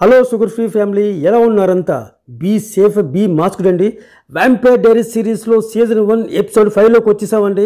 hello sugar free family ఎలా ఉన్నారంతా be safe be masked అండి వ్యాంపైర్ డైరీ సిరీస్లో సీజన్ వన్ ఎపిసోడ్ ఫైవ్లోకి వచ్చేసామండి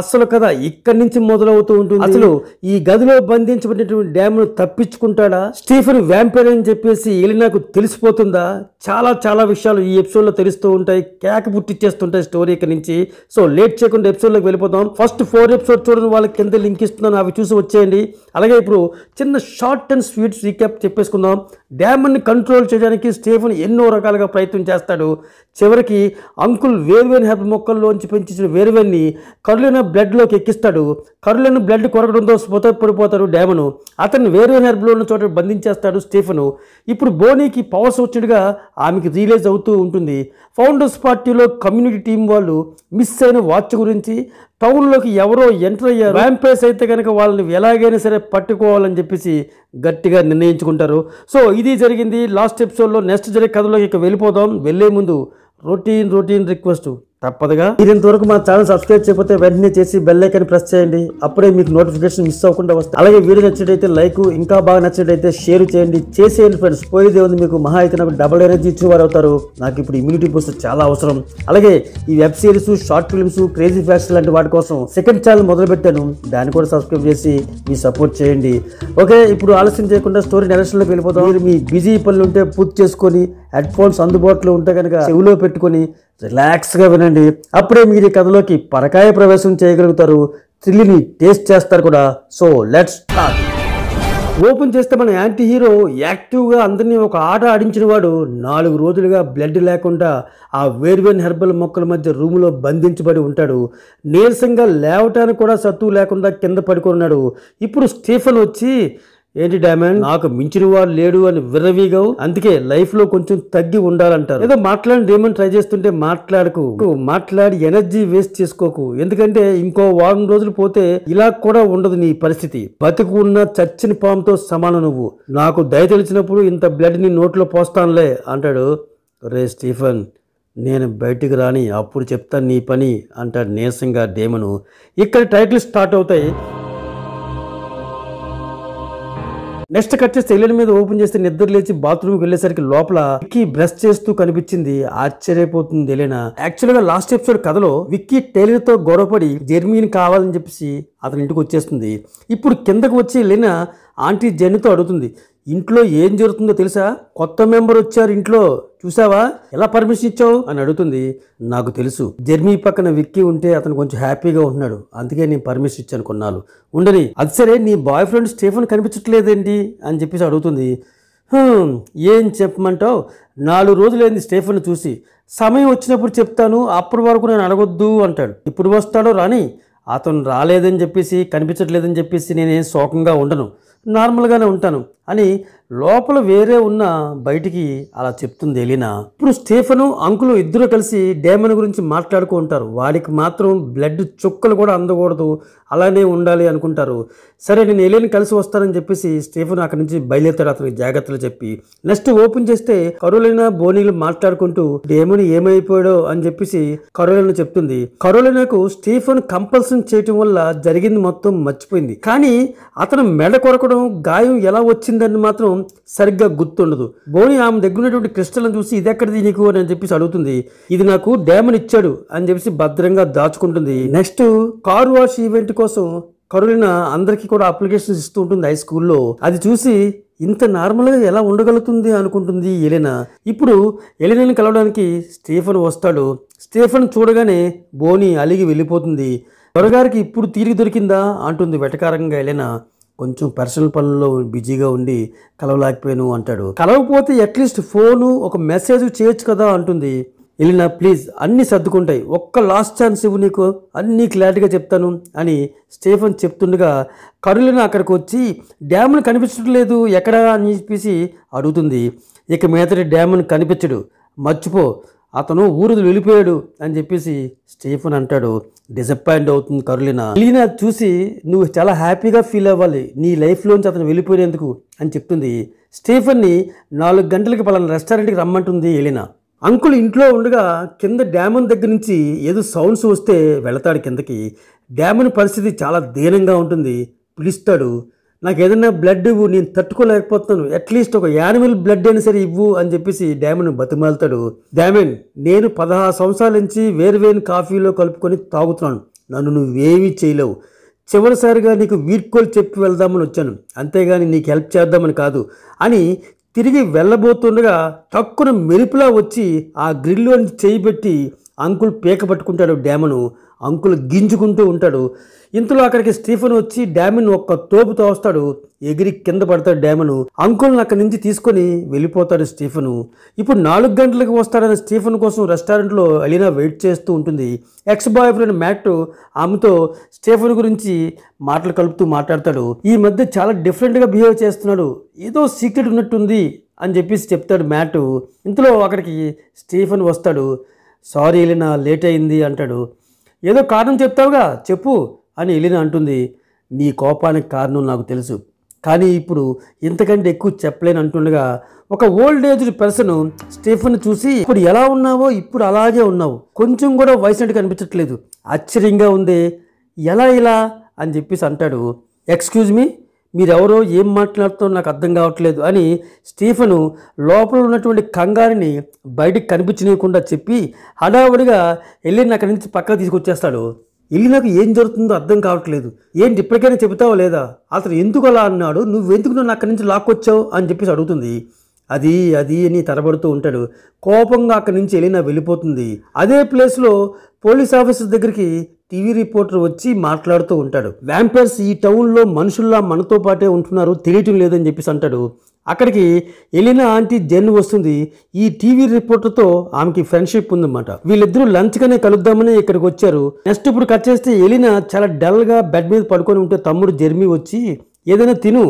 అసలు కథ ఇక్కడి నుంచి మొదలవుతూ ఉంటుంది అసలు ఈ గదిలో బంధించబడినటువంటి డ్యామ్ను తప్పించుకుంటాడా స్టీఫెన్ వ్యాంపేర్ అని చెప్పేసి ఎలినాకు తెలిసిపోతుందా చాలా చాలా విషయాలు ఈ ఎపిసోడ్లో తెలుస్తూ ఉంటాయి కేక పుట్టిచ్చేస్తుంటాయి స్టోరీ ఇక్కడ నుంచి సో లేట్ చేయకుండా లోకి వెళ్ళిపోతాం ఫస్ట్ ఫోర్ ఎపిసోడ్ చూడని వాళ్ళకి కింద లింక్ ఇస్తున్నాను అవి చూసి వచ్చేయండి అలాగే ఇప్పుడు చిన్న షార్ట్ అండ్ స్వీట్ రీక్యాప్ చెప్పేసుకుందాం డ్యామ్ని కంట్రోల్ చేయడానికి స్టీఫెన్ ఎన్నో రకాలుగా ప్రయత్నం చేస్తాడు చివరికి అంకుల్ వేర్వేని హ్యాపీ మొక్కల్లోంచి పెంచిన వేర్వేని కళ్ళు బ్లడ్ బ్లడ్లోకి ఎక్కిస్తాడు కరులను బ్లడ్ కొరకడంతో స్మృతపడిపోతారు డ్యామను అతన్ని వేరే హెర్బ్లో ఉన్న చోట బంధించేస్తాడు స్టీఫను ఇప్పుడు బోనీకి పవర్స్ వచ్చినట్టుగా ఆమెకి రియలైజ్ అవుతూ ఉంటుంది ఫౌండర్స్ పార్టీలో కమ్యూనిటీ టీం వాళ్ళు మిస్ అయిన వాచ్ గురించి టౌన్లోకి ఎవరో ఎంటర్ అయ్యారు ర్యాంపేస్ అయితే కనుక వాళ్ళని ఎలాగైనా సరే పట్టుకోవాలని చెప్పేసి గట్టిగా నిర్ణయించుకుంటారు సో ఇది జరిగింది లాస్ట్ ఎపిసోడ్లో నెక్స్ట్ జరిగే కథలోకి ఇక వెళ్ళిపోదాం వెళ్ళే ముందు రొటీన్ రొటీన్ రిక్వెస్ట్ తప్పదుగా వరకు మా ఛానల్ సబ్స్క్రైబ్ చేయకపోతే వెంటనే చేసి బెల్ ఐకన్ ప్రెస్ చేయండి అప్పుడే మీకు నోటిఫికేషన్ మిస్ అవ్వకుండా వస్తుంది అలాగే వీడియో నచ్చినట్టు లైక్ ఇంకా బాగా నచ్చినట్టు షేర్ చేయండి చేసేయండి ఫ్రెండ్స్ పోయేదే ఉంది మీకు మహా అయితే నాకు డబల్ ఎనర్జీ ఇచ్చేవారు అవుతారు నాకు ఇప్పుడు ఇమ్యూనిటీ బూస్ట్ చాలా అవసరం అలాగే ఈ web series short films crazy facts లాంటి వాటి కోసం సెకండ్ ఛానల్ మొదలు పెట్టాను దాన్ని కూడా సబ్స్క్రైబ్ చేసి మీ సపోర్ట్ చేయండి ఓకే ఇప్పుడు ఆలస్యం చేయకుండా స్టోరీ నెరక్షన్లోకి వెళ్ళిపోతాం మీరు మీ బిజీ పనులు ఉంటే పూర్తి చేసుకొని హెడ్ ఫోన్స్ అందుబాటులో ఉంటే కనుక చెవిలో పెట్టుకొని రిలాక్స్గా వినండి అప్పుడే మీరు ఈ కథలోకి పరకాయ ప్రవేశం చేయగలుగుతారు థ్రిల్ని టేస్ట్ చేస్తారు కూడా సో లెట్స్ స్టార్ట్ ఓపెన్ చేస్తే మన యాంటీ హీరో యాక్టివ్గా అందరినీ ఒక ఆట ఆడించిన వాడు నాలుగు రోజులుగా బ్లడ్ లేకుండా ఆ వేర్వేన్ హెర్బల్ మొక్కల మధ్య రూములో బంధించబడి ఉంటాడు నీరసంగా లేవటానికి కూడా సత్తు లేకుండా కింద పడుకున్నాడు ఇప్పుడు స్టీఫన్ వచ్చి ఏంటి డైమండ్ నాకు మించిన వాడు లేడు అని విరవీగవు అందుకే లైఫ్ లో కొంచెం తగ్గి ఉండాలంటారు ఏదో మాట్లాడి డైమండ్ ట్రై చేస్తుంటే మాట్లాడకు మాట్లాడి ఎనర్జీ వేస్ట్ చేసుకోకు ఎందుకంటే ఇంకో వారం రోజులు పోతే ఇలా కూడా ఉండదు నీ పరిస్థితి బతుకు ఉన్న చచ్చిన పాముతో సమానం నువ్వు నాకు దయ తెలిసినప్పుడు ఇంత బ్లడ్ ని నోట్లో పోస్తానులే అంటాడు రే స్టీఫన్ నేను బయటికి రాని అప్పుడు చెప్తాను నీ పని అంటాడు నీరసంగా డేమను ఇక్కడ టైటిల్ స్టార్ట్ అవుతాయి నెక్స్ట్ కట్ చేస్తే ఎల్లుడి మీద ఓపెన్ చేస్తే నిద్ర లేచి బాత్రూమ్కి వెళ్ళేసరికి లోపల విక్కీ బ్రష్ చేస్తూ కనిపించింది ఆశ్చర్యపోతుంది ఎలైనా యాక్చువల్ గా లాస్ట్ ఎపిసోడ్ కథలో విక్కీ టైలర్ తో గొడవపడి జర్మీని కావాలని చెప్పేసి అతని ఇంటికి వచ్చేస్తుంది ఇప్పుడు కిందకు వచ్చి ఎలైనా ఆంటీ జర్నీతో అడుగుతుంది ఇంట్లో ఏం జరుగుతుందో తెలుసా కొత్త మెంబర్ వచ్చారు ఇంట్లో చూసావా ఎలా పర్మిషన్ ఇచ్చావు అని అడుగుతుంది నాకు తెలుసు జర్మీ పక్కన విక్కి ఉంటే అతను కొంచెం హ్యాపీగా ఉంటున్నాడు అందుకే నేను పర్మిషన్ ఇచ్చాను కొన్నాళ్ళు ఉండని అది సరే నీ బాయ్ ఫ్రెండ్ స్టీఫన్ కనిపించట్లేదేంటి అని చెప్పేసి అడుగుతుంది ఏం చెప్పమంటావు నాలుగు రోజులైంది స్టేఫన్ చూసి సమయం వచ్చినప్పుడు చెప్తాను అప్పటి వరకు నేను అడగొద్దు అంటాడు ఇప్పుడు వస్తాడో రాని అతను రాలేదని చెప్పేసి కనిపించట్లేదని చెప్పేసి నేనేం శోకంగా ఉండను నార్మల్గానే ఉంటాను అని లోపల వేరే ఉన్న బయటికి అలా చెప్తుంది ఎలినా ఇప్పుడు స్టీఫను అంకులు ఇద్దరు కలిసి డేమన్ గురించి మాట్లాడుకుంటారు వాడికి మాత్రం బ్లడ్ చుక్కలు కూడా అందకూడదు అలానే ఉండాలి అనుకుంటారు సరే నేను ఎలిని కలిసి వస్తానని చెప్పేసి స్టీఫన్ అక్కడి నుంచి బయలుదేరతాడు అతనికి జాగ్రత్తలు చెప్పి నెక్స్ట్ ఓపెన్ చేస్తే కరోలైన బోనీలు మాట్లాడుకుంటూ డేమన్ ఏమైపోయాడో అని చెప్పేసి కరోలైన చెప్తుంది కరోలైనకు స్టీఫన్ కంపల్సన్ చేయటం వల్ల జరిగింది మొత్తం మర్చిపోయింది కానీ అతను మెడ కొరకడం గాయం ఎలా వచ్చిందని మాత్రం సరిగ్గా గుర్తుండదు బోని ఆమె దగ్గర ఉన్నటువంటి క్రిస్టల్ని చూసి ఇది ఎక్కడ నీకు అని చెప్పేసి అడుగుతుంది ఇది నాకు డ్యామన్ ఇచ్చాడు అని చెప్పేసి భద్రంగా దాచుకుంటుంది నెక్స్ట్ కార్ వాష్ ఈవెంట్ కోసం కరులిన అందరికీ కూడా అప్లికేషన్స్ ఇస్తూ ఉంటుంది హై స్కూల్లో అది చూసి ఇంత నార్మల్గా ఎలా ఉండగలుగుతుంది అనుకుంటుంది ఎలినా ఇప్పుడు ఎలినని కలవడానికి స్టీఫన్ వస్తాడు స్టీఫన్ చూడగానే బోని అలిగి వెళ్ళిపోతుంది త్వరగారికి ఇప్పుడు తీరిగి దొరికిందా అంటుంది వెటకారంగా ఎలినా కొంచెం పర్సనల్ పనుల్లో బిజీగా ఉండి కలవలేకపోయాను అంటాడు కలవకపోతే అట్లీస్ట్ ఫోను ఒక మెసేజ్ చేయొచ్చు కదా అంటుంది వెళ్ళినా ప్లీజ్ అన్నీ సర్దుకుంటాయి ఒక్క లాస్ట్ ఛాన్స్ ఇవ్వు నీకు అన్నీ క్లారిటీగా చెప్తాను అని స్టీఫన్ చెప్తుండగా కరులిన అక్కడికి వచ్చి డ్యామ్ను కనిపించడం లేదు ఎక్కడా అని చెప్పేసి అడుగుతుంది ఇక మీదటి డ్యామ్ను కనిపించడు మర్చిపో అతను ఊరు వెళ్ళిపోయాడు అని చెప్పేసి స్టీఫన్ అంటాడు డిసప్పాయింట్ అవుతుంది కరులినా కరులినా చూసి నువ్వు చాలా హ్యాపీగా ఫీల్ అవ్వాలి నీ లైఫ్లోంచి అతను వెళ్ళిపోయేందుకు అని చెప్తుంది స్టీఫన్ని నాలుగు గంటలకి పలానా రెస్టారెంట్కి రమ్మంటుంది ఎలినా అంకుల్ ఇంట్లో ఉండగా కింద డ్యామన్ దగ్గర నుంచి ఏదో సౌండ్స్ వస్తే వెళతాడు కిందకి డ్యామన్ పరిస్థితి చాలా దీనంగా ఉంటుంది పిలుస్తాడు నాకు ఏదైనా బ్లడ్ ఇవ్వు నేను తట్టుకోలేకపోతున్నాను అట్లీస్ట్ ఒక యానిమల్ బ్లడ్ అయినా సరే ఇవ్వు అని చెప్పేసి డ్యామన్ బతిమాలుతాడు డ్యామన్ నేను పదహారు సంవత్సరాల నుంచి వేరువేరు కాఫీలో కలుపుకొని తాగుతున్నాను నన్ను నువ్వేమీ చేయలేవు చివరిసారిగా నీకు వీడ్కోలు చెప్పి వెళ్దామని వచ్చాను అంతేగాని నీకు హెల్ప్ చేద్దామని కాదు అని తిరిగి వెళ్ళబోతుండగా తక్కువ మెరుపులా వచ్చి ఆ గ్రిల్లో చేయిబెట్టి అంకుల్ పీక పట్టుకుంటాడు డ్యామను అంకులు గింజుకుంటూ ఉంటాడు ఇంతలో అక్కడికి స్టీఫన్ వచ్చి డ్యామిన్ ఒక్క తోపు తోస్తాడు ఎగిరి కింద పడతాడు డ్యామను అంకుల్ని అక్కడి నుంచి తీసుకొని వెళ్ళిపోతాడు స్టీఫెను ఇప్పుడు నాలుగు గంటలకు వస్తాడని స్టీఫెన్ కోసం రెస్టారెంట్లో అలీనా వెయిట్ చేస్తూ ఉంటుంది ఎక్స్ బాయ్ ఫ్రెండ్ మ్యాట్ ఆమెతో స్టీఫెన్ గురించి మాటలు కలుపుతూ మాట్లాడతాడు ఈ మధ్య చాలా డిఫరెంట్గా బిహేవ్ చేస్తున్నాడు ఏదో సీక్రెట్ ఉన్నట్టుంది అని చెప్పేసి చెప్తాడు మ్యాట్ ఇంతలో అక్కడికి స్టీఫన్ వస్తాడు సారీ ఎలినా లేట్ అయింది అంటాడు ఏదో కారణం చెప్తావుగా చెప్పు అని ఎలిన అంటుంది నీ కోపానికి కారణం నాకు తెలుసు కానీ ఇప్పుడు ఇంతకంటే ఎక్కువ చెప్పలేను అంటుండగా ఒక ఓల్డ్ ఏజ్డ్ పర్సన్ స్టీఫన్ చూసి ఇప్పుడు ఎలా ఉన్నావో ఇప్పుడు అలాగే ఉన్నావు కొంచెం కూడా వయసునట్టు కనిపించట్లేదు ఆశ్చర్యంగా ఉంది ఎలా ఇలా అని చెప్పేసి అంటాడు ఎక్స్క్యూజ్ మీ మీరెవరో ఏం మాట్లాడుతో నాకు అర్థం కావట్లేదు అని స్టీఫను లోపల ఉన్నటువంటి కంగారిని బయటికి కనిపించనీయకుండా చెప్పి హడావుడిగా వెళ్ళిన అక్కడి నుంచి పక్కకు తీసుకొచ్చేస్తాడు ఇల్లు నాకు ఏం జరుగుతుందో అర్థం కావట్లేదు ఏంటి ఇప్పటికైనా చెబుతావో లేదా అతను ఎందుకు అలా అన్నాడు నువ్వెందుకు నన్ను అక్కడి నుంచి లాక్కొచ్చావు అని చెప్పేసి అడుగుతుంది అది అది అని తరబడుతూ ఉంటాడు కోపంగా అక్కడి నుంచి వెళ్ళినా వెళ్ళిపోతుంది అదే ప్లేస్లో పోలీస్ ఆఫీసర్ దగ్గరికి టీవీ రిపోర్టర్ వచ్చి మాట్లాడుతూ ఉంటాడు వ్యాంపైర్స్ ఈ టౌన్లో మనుషుల్లా మనతో పాటే ఉంటున్నారు తెలియటం లేదని చెప్పేసి అంటాడు అక్కడికి ఎలినా ఆంటీ జెన్ వస్తుంది ఈ టీవీ రిపోర్టర్తో ఆమెకి ఫ్రెండ్షిప్ ఉందన్నమాట వీళ్ళిద్దరూ లంచ్గానే కలుద్దామని ఇక్కడికి వచ్చారు నెక్స్ట్ ఇప్పుడు కట్ చేస్తే ఎలినా చాలా డల్గా బెడ్ మీద పడుకొని ఉంటే తమ్ముడు జెర్మీ వచ్చి ఏదైనా తిను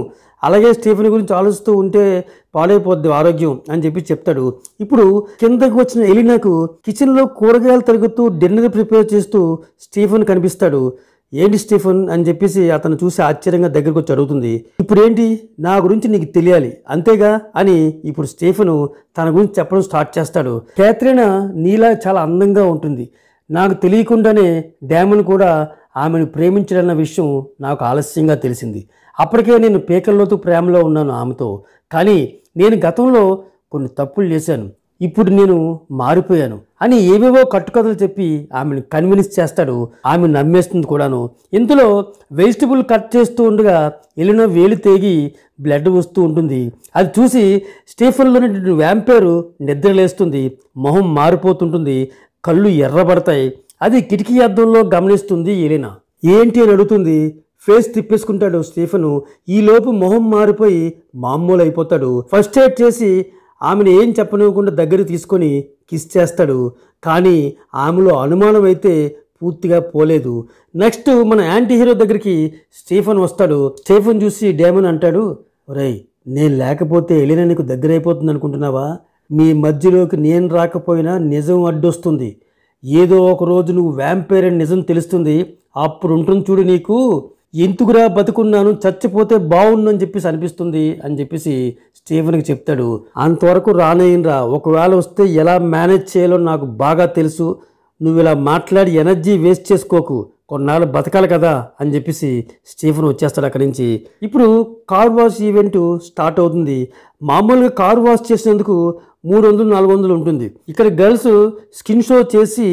అలాగే స్టీఫెన్ గురించి ఆలోచిస్తూ ఉంటే పాలైపోద్ది ఆరోగ్యం అని చెప్పి చెప్తాడు ఇప్పుడు కిందకు వచ్చిన ఎలినాకు కిచెన్లో కూరగాయలు తరుగుతూ డిన్నర్ ప్రిపేర్ చేస్తూ స్టీఫెన్ కనిపిస్తాడు ఏంటి స్టీఫెన్ అని చెప్పేసి అతను చూసి ఆశ్చర్యంగా దగ్గరకు వచ్చి అడుగుతుంది ఇప్పుడు ఏంటి నా గురించి నీకు తెలియాలి అంతేగా అని ఇప్పుడు స్టీఫెన్ తన గురించి చెప్పడం స్టార్ట్ చేస్తాడు కేత్రినా నీలా చాలా అందంగా ఉంటుంది నాకు తెలియకుండానే డ్యామన్ కూడా ఆమెను ప్రేమించడన్న విషయం నాకు ఆలస్యంగా తెలిసింది అప్పటికే నేను పేకల్లోతూ ప్రేమలో ఉన్నాను ఆమెతో కానీ నేను గతంలో కొన్ని తప్పులు చేశాను ఇప్పుడు నేను మారిపోయాను అని ఏవేవో కట్టుకథలు చెప్పి ఆమెను కన్విన్స్ చేస్తాడు ఆమె నమ్మేస్తుంది కూడాను ఇందులో వెజిటబుల్ కట్ చేస్తూ ఉండగా ఎల్లినో వేలు తేగి బ్లడ్ వస్తూ ఉంటుంది అది చూసి స్టీఫన్లోని వ్యాంపేరు నిద్రలేస్తుంది మొహం మారిపోతుంటుంది కళ్ళు ఎర్రబడతాయి అది కిటికీ అద్దంలో గమనిస్తుంది ఎలినా ఏంటి అని అడుగుతుంది ఫేస్ తిప్పేసుకుంటాడు స్టీఫను ఈలోపు మొహం మారిపోయి మామూలు అయిపోతాడు ఫస్ట్ ఎయిడ్ చేసి ఆమెను ఏం చెప్పనివ్వకుండా దగ్గర తీసుకొని కిస్ చేస్తాడు కానీ ఆమెలో అనుమానం అయితే పూర్తిగా పోలేదు నెక్స్ట్ మన యాంటీ హీరో దగ్గరికి స్టీఫన్ వస్తాడు స్టీఫన్ చూసి డేమన్ అంటాడు రై నేను లేకపోతే ఎలినా నీకు అయిపోతుంది అనుకుంటున్నావా మీ మధ్యలోకి నేను రాకపోయినా నిజం అడ్డొస్తుంది ఏదో ఒక రోజు నువ్వు వ్యాంపైర్ అని నిజం తెలుస్తుంది అప్పుడు ఉంటుంది చూడు నీకు ఎందుకురా బతుకున్నాను చచ్చిపోతే బాగుండు అని చెప్పేసి అనిపిస్తుంది అని చెప్పేసి స్టీఫన్కి చెప్తాడు అంతవరకు రానేయనరా ఒకవేళ వస్తే ఎలా మేనేజ్ చేయాలో నాకు బాగా తెలుసు నువ్వు ఇలా మాట్లాడి ఎనర్జీ వేస్ట్ చేసుకోకు కొన్నాళ్ళు బతకాలి కదా అని చెప్పేసి స్టీఫన్ వచ్చేస్తాడు అక్కడి నుంచి ఇప్పుడు కార్ వాష్ ఈవెంట్ స్టార్ట్ అవుతుంది మామూలుగా కార్ వాష్ చేసినందుకు మూడు వందలు నాలుగు వందలు ఉంటుంది ఇక్కడ గర్ల్స్ స్కిన్ షో చేసి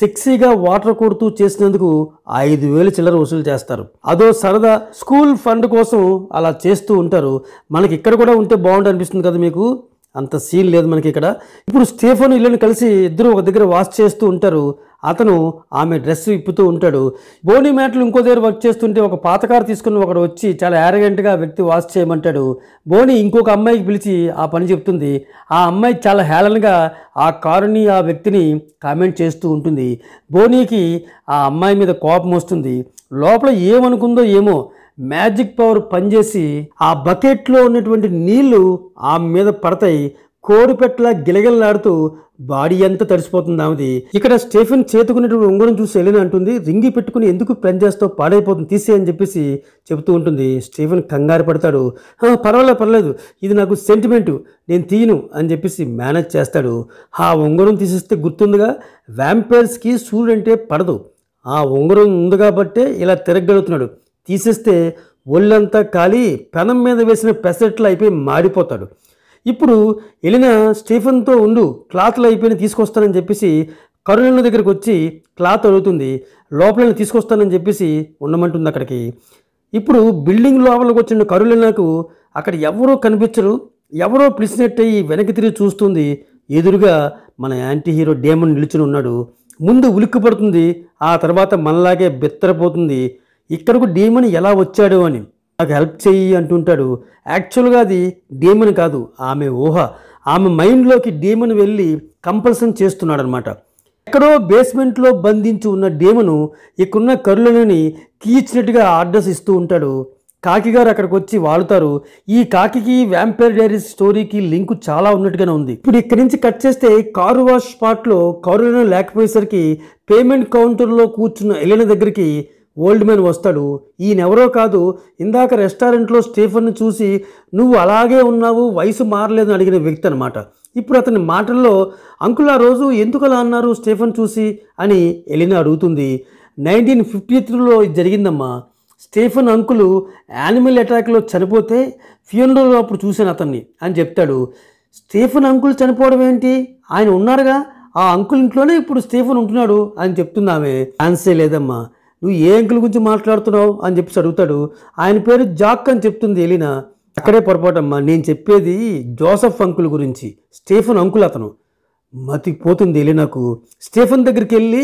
సెక్సీగా వాటర్ కొడుతూ చేసినందుకు ఐదు వేలు చిల్లర వసూలు చేస్తారు అదో సరదా స్కూల్ ఫండ్ కోసం అలా చేస్తూ ఉంటారు మనకి ఇక్కడ కూడా ఉంటే బాగుండు అనిపిస్తుంది కదా మీకు అంత సీన్ లేదు మనకి ఇక్కడ ఇప్పుడు స్టీఫన్ ఇల్లుని కలిసి ఇద్దరు ఒక దగ్గర వాష్ చేస్తూ ఉంటారు అతను ఆమె డ్రెస్ ఇప్పుతూ ఉంటాడు బోనీ మ్యాట్లు ఇంకో దగ్గర వర్క్ చేస్తుంటే ఒక పాతకారు తీసుకుని ఒకడు వచ్చి చాలా యారగెంట్గా వ్యక్తి వాష్ చేయమంటాడు బోనీ ఇంకొక అమ్మాయికి పిలిచి ఆ పని చెప్తుంది ఆ అమ్మాయి చాలా హేళనగా ఆ కారుని ఆ వ్యక్తిని కామెంట్ చేస్తూ ఉంటుంది బోనీకి ఆ అమ్మాయి మీద కోపం వస్తుంది లోపల ఏమనుకుందో ఏమో మ్యాజిక్ పవర్ పనిచేసి ఆ బకెట్లో ఉన్నటువంటి నీళ్లు ఆ మీద పడతాయి కోడిపెట్ల గిలగిలలాడుతూ బాడీ అంతా తడిసిపోతుంది ఆమెది ఇక్కడ స్టెఫెన్ చేతుకున్నటువంటి ఉంగరం చూసి ఎలిన అంటుంది రింగి పెట్టుకుని ఎందుకు ప్లాన్ చేస్తావు పాడైపోతుంది తీసే అని చెప్పేసి చెబుతూ ఉంటుంది స్టెఫెన్ కంగారు పడతాడు పర్వాలేదు పర్లేదు ఇది నాకు సెంటిమెంటు నేను తీయను అని చెప్పేసి మేనేజ్ చేస్తాడు ఆ ఉంగరం తీసేస్తే గుర్తుందిగా వ్యాంపైర్స్కి సూర్యుడంటే పడదు ఆ ఉంగరం ఉంది కాబట్టే ఇలా తిరగలుగుతున్నాడు తీసేస్తే ఒళ్ళంతా కాలి పెనం మీద వేసిన పెసెట్లు అయిపోయి మాడిపోతాడు ఇప్పుడు వెళ్ళిన స్టీఫెన్తో ఉండు క్లాత్లు అయిపోయిన తీసుకొస్తానని చెప్పేసి కరుణ దగ్గరికి వచ్చి క్లాత్ అడుగుతుంది లోపల తీసుకొస్తానని చెప్పేసి ఉండమంటుంది అక్కడికి ఇప్పుడు బిల్డింగ్ లోపలికి వచ్చిన కరుణకు అక్కడ ఎవరో కనిపించరు ఎవరో పిలిచినట్టు అయ్యి వెనక్కి తిరిగి చూస్తుంది ఎదురుగా మన యాంటీ హీరో డేమన్ నిలుచుని ఉన్నాడు ముందు ఉలిక్కుపడుతుంది ఆ తర్వాత మనలాగే బెత్తరపోతుంది ఇక్కడకు డీమన్ ఎలా వచ్చాడు అని నాకు హెల్ప్ చెయ్యి అంటుంటాడు యాక్చువల్గా అది డీమన్ కాదు ఆమె ఊహ ఆమె మైండ్లోకి డీమన్ వెళ్ళి కంపల్సన్ చేస్తున్నాడు అనమాట ఎక్కడో బేస్మెంట్లో బంధించి ఉన్న డీమను ఇక్కడున్న కరులనని కీచినట్టుగా ఆర్డర్స్ ఇస్తూ ఉంటాడు కాకి గారు అక్కడికి వచ్చి వాడుతారు ఈ కాకి వ్యాంపైర్ డైరీస్ స్టోరీకి లింకు చాలా ఉన్నట్టుగానే ఉంది ఇప్పుడు ఇక్కడి నుంచి కట్ చేస్తే కారు వాష్ స్పాట్లో కారులను లేకపోయేసరికి పేమెంట్ కౌంటర్లో కూర్చున్న ఎలిన దగ్గరికి ఓల్డ్ మ్యాన్ వస్తాడు ఈయనెవరో కాదు ఇందాక రెస్టారెంట్లో స్టీఫన్ను చూసి నువ్వు అలాగే ఉన్నావు వయసు మారలేదు అని అడిగిన వ్యక్తి అనమాట ఇప్పుడు అతని మాటల్లో అంకుల్ ఆ రోజు ఎందుకు అలా అన్నారు స్టీఫన్ చూసి అని ఎలిన అడుగుతుంది నైన్టీన్ ఫిఫ్టీ త్రీలో జరిగిందమ్మా స్టీఫన్ అంకులు యానిమల్ అటాక్లో చనిపోతే ఫ్యూనరల్ అప్పుడు చూశాను అతన్ని అని చెప్తాడు స్టీఫన్ అంకుల్ చనిపోవడం ఏంటి ఆయన ఉన్నారుగా ఆ అంకుల్ ఇంట్లోనే ఇప్పుడు స్టీఫన్ ఉంటున్నాడు అని చెప్తున్నామే ఆన్సే లేదమ్మా నువ్వు ఏ అంకుల్ గురించి మాట్లాడుతున్నావు అని చెప్పేసి అడుగుతాడు ఆయన పేరు జాక్ అని చెప్తుంది ఎలినా అక్కడే పొరపాటమ్మా నేను చెప్పేది జోసఫ్ అంకుల్ గురించి స్టీఫన్ అంకుల్ అతను మతిపోతుంది ఎలినాకు స్టీఫన్ దగ్గరికి వెళ్ళి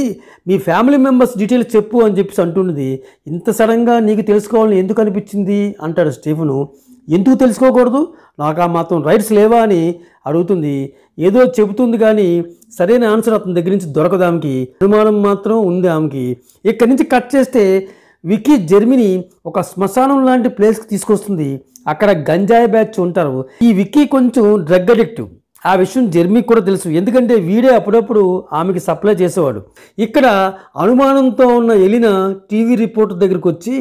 మీ ఫ్యామిలీ మెంబర్స్ డీటెయిల్స్ చెప్పు అని చెప్పేసి అంటున్నది ఇంత సడన్గా నీకు తెలుసుకోవాలని ఎందుకు అనిపించింది అంటాడు స్టీఫను ఎందుకు తెలుసుకోకూడదు నాకు ఆ మాత్రం రైట్స్ లేవా అని అడుగుతుంది ఏదో చెబుతుంది కానీ సరైన ఆన్సర్ అతని దగ్గర నుంచి దొరకదు ఆమెకి అనుమానం మాత్రం ఉంది ఆమెకి ఇక్కడి నుంచి కట్ చేస్తే వికీ జర్మనీ ఒక శ్మశానం లాంటి ప్లేస్కి తీసుకొస్తుంది అక్కడ గంజాయి బ్యాచ్ ఉంటారు ఈ విక్కీ కొంచెం డ్రగ్ అడిక్టివ్ ఆ విషయం జర్మీకి కూడా తెలుసు ఎందుకంటే వీడే అప్పుడప్పుడు ఆమెకి సప్లై చేసేవాడు ఇక్కడ అనుమానంతో ఉన్న ఎలిన టీవీ రిపోర్టర్ దగ్గరికి వచ్చి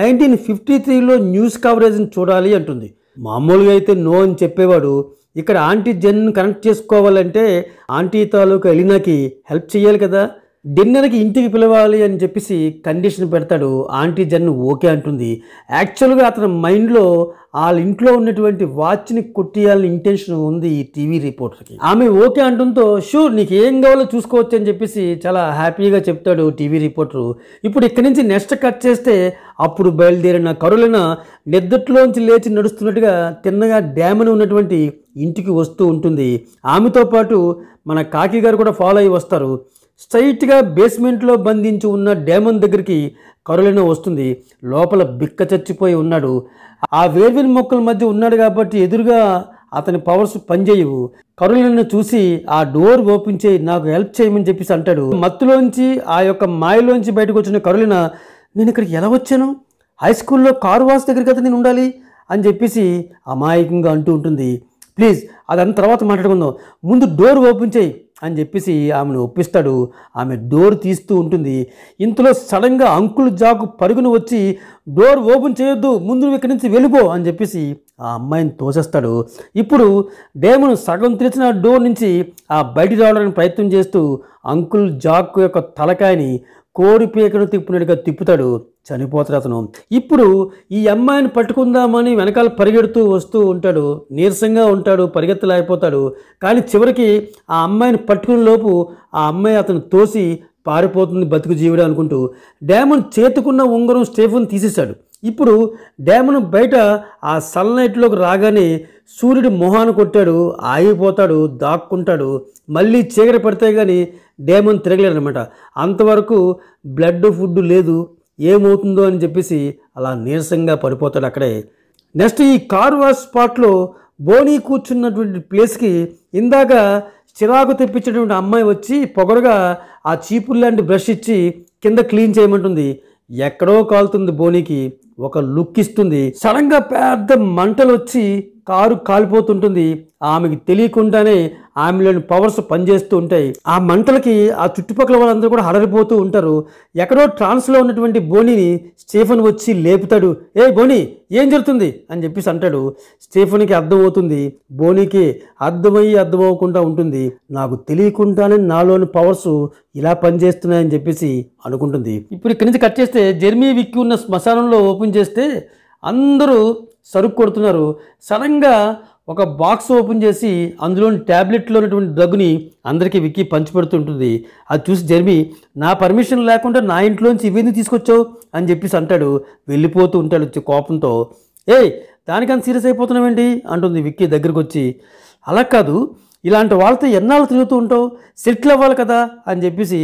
నైన్టీన్ ఫిఫ్టీ త్రీలో న్యూస్ కవరేజ్ని చూడాలి అంటుంది మామూలుగా అయితే నో అని చెప్పేవాడు ఇక్కడ ఆంటీ జెన్ కనెక్ట్ చేసుకోవాలంటే ఆంటీ తాలూకా ఎలినాకి హెల్ప్ చేయాలి కదా డిన్నర్కి ఇంటికి పిలవాలి అని చెప్పేసి కండిషన్ పెడతాడు ఆంటీ జన్ ఓకే అంటుంది యాక్చువల్గా అతని మైండ్లో వాళ్ళ ఇంట్లో ఉన్నటువంటి వాచ్ని కొట్టియాలని ఇంటెన్షన్ ఉంది ఈ టీవీ రిపోర్టర్కి ఆమె ఓకే అంటుంతో షూర్ నీకు ఏం కావాలో చూసుకోవచ్చు అని చెప్పేసి చాలా హ్యాపీగా చెప్తాడు టీవీ రిపోర్టరు ఇప్పుడు ఇక్కడి నుంచి నెక్స్ట్ కట్ చేస్తే అప్పుడు బయలుదేరిన కరులన నిద్దట్లోంచి లేచి నడుస్తున్నట్టుగా తిన్నగా డ్యామని ఉన్నటువంటి ఇంటికి వస్తూ ఉంటుంది ఆమెతో పాటు మన కాకి గారు కూడా ఫాలో అయ్యి వస్తారు స్ట్రైట్గా బేస్మెంట్లో బంధించి ఉన్న డ్యామన్ దగ్గరికి కరులైన వస్తుంది లోపల బిక్క చచ్చిపోయి ఉన్నాడు ఆ వేర్విన్ మొక్కల మధ్య ఉన్నాడు కాబట్టి ఎదురుగా అతని పవర్స్ పనిచేయవు కరులను చూసి ఆ డోర్ ఓపెన్ చేయి నాకు హెల్ప్ చేయమని చెప్పేసి అంటాడు మత్తులోంచి ఆ యొక్క మాయలోంచి బయటకు వచ్చిన కరులిన నేను ఇక్కడికి ఎలా వచ్చాను హై స్కూల్లో కారు వాస్ దగ్గరికి అయితే నేను ఉండాలి అని చెప్పేసి అమాయకంగా అంటూ ఉంటుంది ప్లీజ్ అదంతా తర్వాత మాట్లాడుకుందాం ముందు డోర్ ఓపెన్ చేయి అని చెప్పేసి ఆమెను ఒప్పిస్తాడు ఆమె డోర్ తీస్తూ ఉంటుంది ఇంతలో సడన్గా అంకుల్ జాకు పరుగును వచ్చి డోర్ ఓపెన్ చేయొద్దు ముందు ఇక్కడి నుంచి వెళ్ళిపో అని చెప్పేసి ఆ అమ్మాయిని తోసేస్తాడు ఇప్పుడు డేమును సగం తెరిచిన డోర్ నుంచి ఆ బయటికి రావడానికి ప్రయత్నం చేస్తూ అంకుల్ జాక్ యొక్క తలకాయని కోడి పీకను తిప్పినట్టుగా తిప్పుతాడు చనిపోతాడు అతను ఇప్పుడు ఈ అమ్మాయిని పట్టుకుందామని వెనకాల పరిగెడుతూ వస్తూ ఉంటాడు నీరసంగా ఉంటాడు పరిగెత్తలేకపోతాడు కానీ చివరికి ఆ అమ్మాయిని పట్టుకునే లోపు ఆ అమ్మాయి అతను తోసి పారిపోతుంది బతుకు జీవుడు అనుకుంటూ డ్యామన్ చేతుకున్న ఉంగరం స్టేఫన్ తీసేశాడు ఇప్పుడు డ్యామును బయట ఆ సన్లైట్లోకి రాగానే సూర్యుడు మొహాన్ని కొట్టాడు ఆగిపోతాడు దాక్కుంటాడు మళ్ళీ చీకటి పడితే కానీ డేమన్ తిరగలేరు అనమాట అంతవరకు బ్లడ్ ఫుడ్ లేదు ఏమవుతుందో అని చెప్పేసి అలా నీరసంగా పడిపోతాడు అక్కడే నెక్స్ట్ ఈ కార్ వాష్ స్పాట్లో బోనీ కూర్చున్నటువంటి ప్లేస్కి ఇందాక చిరాకు తెప్పించేటువంటి అమ్మాయి వచ్చి పొగరుగా ఆ చీపులు లాంటి బ్రష్ ఇచ్చి కింద క్లీన్ చేయమంటుంది ఎక్కడో కాలుతుంది బోనీకి ఒక లుక్ ఇస్తుంది సడన్గా పెద్ద మంటలు వచ్చి కారు కాలిపోతుంటుంది ఆమెకి తెలియకుండానే ఆమెలోని పవర్స్ పనిచేస్తూ ఉంటాయి ఆ మంటలకి ఆ చుట్టుపక్కల వాళ్ళందరూ కూడా హడలిపోతూ ఉంటారు ఎక్కడో ట్రాన్స్లో ఉన్నటువంటి బోనీని స్టీఫన్ వచ్చి లేపుతాడు ఏ బోనీ ఏం జరుగుతుంది అని చెప్పేసి అంటాడు స్టీఫన్కి అర్థమవుతుంది బోనీకి అర్థమయ్యి అర్థమవ్వకుండా ఉంటుంది నాకు తెలియకుండానే నాలోని పవర్స్ ఇలా పనిచేస్తున్నాయని చెప్పేసి అనుకుంటుంది ఇప్పుడు ఇక్కడి నుంచి కట్ చేస్తే జర్మీ విక్కి ఉన్న శ్మశానంలో ఓపెన్ చేస్తే అందరూ సరుకు కొడుతున్నారు సడన్గా ఒక బాక్స్ ఓపెన్ చేసి అందులోని ట్యాబ్లెట్లో ఉన్నటువంటి డ్రగ్ని అందరికీ విక్కి పంచిపెడుతుంటుంది అది చూసి జర్మి నా పర్మిషన్ లేకుండా నా ఇంట్లోంచి ఇవేందుకు తీసుకొచ్చావు అని చెప్పేసి అంటాడు వెళ్ళిపోతూ ఉంటాడు వచ్చి కోపంతో ఏయ్ దానికని సీరియస్ అయిపోతున్నామండి అంటుంది విక్కీ దగ్గరికి వచ్చి అలా కాదు ఇలాంటి వాళ్ళతో ఎన్నాళ్ళు తిరుగుతూ ఉంటావు సెటిల్ అవ్వాలి కదా అని చెప్పేసి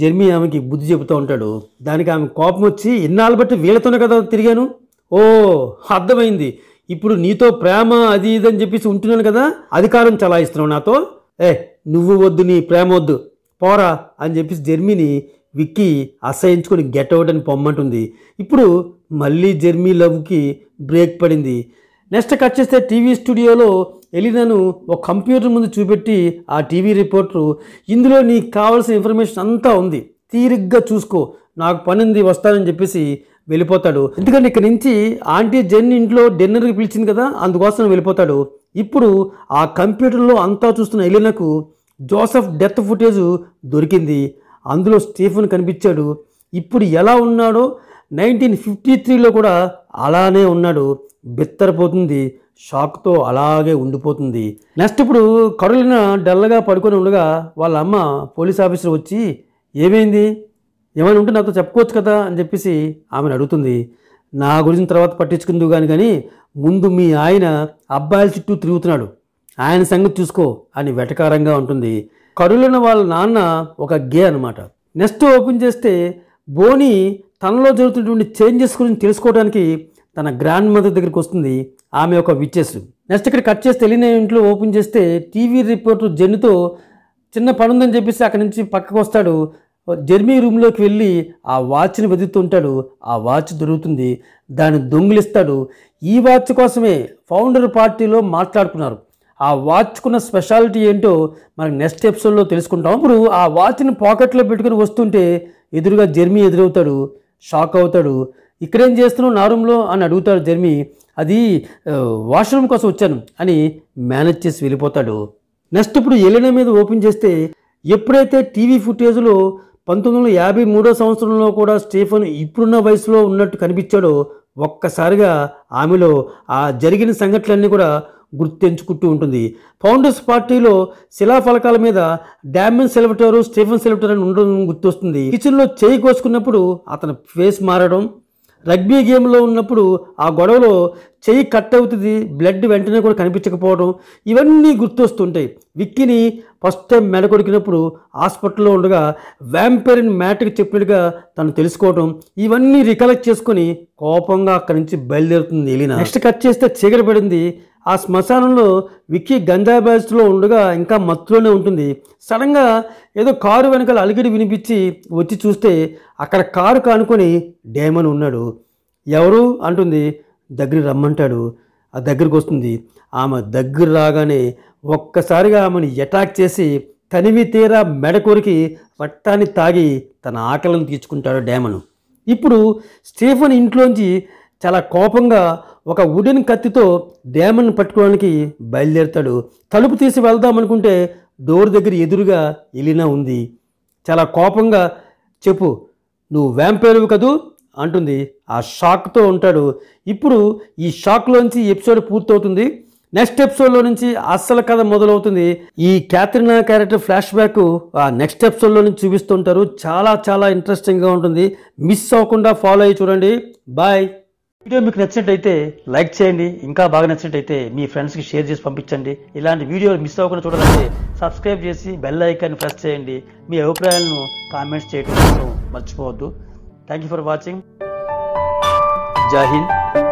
జర్మీ ఆమెకి బుద్ధి చెబుతూ ఉంటాడు దానికి ఆమె కోపం వచ్చి ఇన్నాళ్ళు బట్టి వీళ్ళతోనే కదా తిరిగాను ఓ అర్థమైంది ఇప్పుడు నీతో ప్రేమ అది ఇది అని చెప్పేసి ఉంటున్నాను కదా అధికారం చలాయిస్తున్నావు నాతో ఏ నువ్వు వద్దు నీ ప్రేమ వద్దు పోరా అని చెప్పేసి జర్మీని విక్కీ అసహించుకొని గెట్ అవుట్ అని పొమ్మంటుంది ఇప్పుడు మళ్ళీ జర్మీ లవ్కి బ్రేక్ పడింది నెక్స్ట్ కట్ చేస్తే టీవీ స్టూడియోలో ఎలినాను ఒక కంప్యూటర్ ముందు చూపెట్టి ఆ టీవీ రిపోర్టరు ఇందులో నీకు కావాల్సిన ఇన్ఫర్మేషన్ అంతా ఉంది తీరిగ్గా చూసుకో నాకు పని ఉంది వస్తానని చెప్పేసి వెళ్ళిపోతాడు ఎందుకంటే ఇక్కడ నుంచి ఆంటీ జెన్ ఇంట్లో డిన్నర్కి పిలిచింది కదా అందుకోసం వెళ్ళిపోతాడు ఇప్పుడు ఆ కంప్యూటర్లో అంతా చూస్తున్న ఎలినకు జోసఫ్ డెత్ ఫుటేజ్ దొరికింది అందులో స్టీఫెన్ కనిపించాడు ఇప్పుడు ఎలా ఉన్నాడో నైన్టీన్ ఫిఫ్టీ త్రీలో కూడా అలానే ఉన్నాడు బిత్తరపోతుంది షాక్తో అలాగే ఉండిపోతుంది నెక్స్ట్ ఇప్పుడు కరులిన డల్లగా పడుకొని ఉండగా వాళ్ళ అమ్మ పోలీస్ ఆఫీసర్ వచ్చి ఏమైంది ఏమైనా ఉంటే నాతో చెప్పుకోవచ్చు కదా అని చెప్పేసి ఆమెను అడుగుతుంది నా గురించిన తర్వాత పట్టించుకుందు కానీ కానీ ముందు మీ ఆయన అబ్బాయిల చుట్టూ తిరుగుతున్నాడు ఆయన సంగతి చూసుకో అని వెటకారంగా ఉంటుంది కరులైన వాళ్ళ నాన్న ఒక గే అనమాట నెక్స్ట్ ఓపెన్ చేస్తే బోని తనలో జరుగుతున్నటువంటి చేంజెస్ గురించి తెలుసుకోవడానికి తన గ్రాండ్ మదర్ దగ్గరికి వస్తుంది ఆమె ఒక విచ్చెస్ నెక్స్ట్ ఇక్కడ కట్ చేసి తెలియని ఇంట్లో ఓపెన్ చేస్తే టీవీ రిపోర్టర్ జెన్నుతో చిన్న పనుందని చెప్పేసి అక్కడి నుంచి పక్కకు వస్తాడు జర్మీ రూమ్లోకి వెళ్ళి ఆ వాచ్ని వెతుకుతుంటాడు ఆ వాచ్ దొరుకుతుంది దాన్ని దొంగిలిస్తాడు ఈ వాచ్ కోసమే ఫౌండర్ పార్టీలో మాట్లాడుకున్నారు ఆ వాచ్కున్న స్పెషాలిటీ ఏంటో మనకి నెక్స్ట్ ఎపిసోడ్లో తెలుసుకుంటాం ఇప్పుడు ఆ వాచ్ని పాకెట్లో పెట్టుకుని వస్తుంటే ఎదురుగా జర్మీ ఎదురవుతాడు షాక్ అవుతాడు ఇక్కడేం చేస్తున్నావు నా రూమ్లో అని అడుగుతాడు జర్మీ అది వాష్రూమ్ కోసం వచ్చాను అని మేనేజ్ చేసి వెళ్ళిపోతాడు నెక్స్ట్ ఇప్పుడు ఎలినా మీద ఓపెన్ చేస్తే ఎప్పుడైతే టీవీ ఫుటేజ్లో పంతొమ్మిది వందల యాభై మూడో సంవత్సరంలో కూడా స్టీఫన్ ఇప్పుడున్న వయసులో ఉన్నట్టు కనిపించాడో ఒక్కసారిగా ఆమెలో ఆ జరిగిన సంఘటనలన్నీ కూడా గుర్తించుకుంటూ ఉంటుంది ఫౌండర్స్ పార్టీలో శిలాఫలకాల మీద డామిన్ సెలవటరు స్టీఫన్ సెలవటర్ అని ఉండడం గుర్తొస్తుంది కిచెన్లో చేయి కోసుకున్నప్పుడు అతని ఫేస్ మారడం రగ్బీ గేమ్లో ఉన్నప్పుడు ఆ గొడవలో చెయ్యి కట్ అవుతుంది బ్లడ్ వెంటనే కూడా కనిపించకపోవడం ఇవన్నీ గుర్తొస్తుంటాయి విక్కీని ఫస్ట్ టైం మెడకొడికినప్పుడు హాస్పిటల్లో ఉండగా వ్యాంపైరిన్ మ్యాట్కి చెప్పినట్టుగా తను తెలుసుకోవడం ఇవన్నీ రికలెక్ట్ చేసుకొని కోపంగా అక్కడి నుంచి బయలుదేరుతుంది వెళ్ళిన నెక్స్ట్ కట్ చేస్తే చీకటి పడింది ఆ శ్మశానంలో విక్కీ గంజాబాస్లో ఉండగా ఇంకా మత్తులోనే ఉంటుంది సడన్గా ఏదో కారు వెనకాల అలిగిడి వినిపించి వచ్చి చూస్తే అక్కడ కారు కానుకొని డేమన్ ఉన్నాడు ఎవరు అంటుంది దగ్గర రమ్మంటాడు ఆ దగ్గరికి వస్తుంది ఆమె దగ్గర రాగానే ఒక్కసారిగా ఆమెను అటాక్ చేసి తనివి తీరా మెడకొరికి రక్తాన్ని తాగి తన ఆకలిని తీర్చుకుంటాడు డ్యామను ఇప్పుడు స్టీఫన్ ఇంట్లోంచి చాలా కోపంగా ఒక వుడెన్ కత్తితో డ్యామన్ పట్టుకోవడానికి బయలుదేరుతాడు తలుపు తీసి వెళ్దాం అనుకుంటే డోర్ దగ్గర ఎదురుగా ఇలినా ఉంది చాలా కోపంగా చెప్పు నువ్వు వ్యాంపేరువు కదూ అంటుంది ఆ షాక్తో ఉంటాడు ఇప్పుడు ఈ షాక్లోంచి ఎపిసోడ్ పూర్తవుతుంది నెక్స్ట్ ఎపిసోడ్లో నుంచి అస్సలు కథ మొదలవుతుంది ఈ క్యాథరినా క్యారెక్టర్ ఫ్లాష్ బ్యాక్ ఆ నెక్స్ట్ ఎపిసోడ్లో నుంచి చూపిస్తుంటారు చాలా చాలా ఇంట్రెస్టింగ్గా ఉంటుంది మిస్ అవ్వకుండా ఫాలో అయ్యి చూడండి బాయ్ వీడియో మీకు నచ్చినట్టయితే లైక్ చేయండి ఇంకా బాగా నచ్చినట్టయితే మీ ఫ్రెండ్స్కి షేర్ చేసి పంపించండి ఇలాంటి వీడియోలు మిస్ అవ్వకుండా చూడాలంటే సబ్స్క్రైబ్ చేసి బెల్ ఐకాన్ని ప్రెస్ చేయండి మీ అభిప్రాయాలను కామెంట్స్ చేయడం మర్చిపోవద్దు थैंक यू फॉर वॉचिंग जय हिंद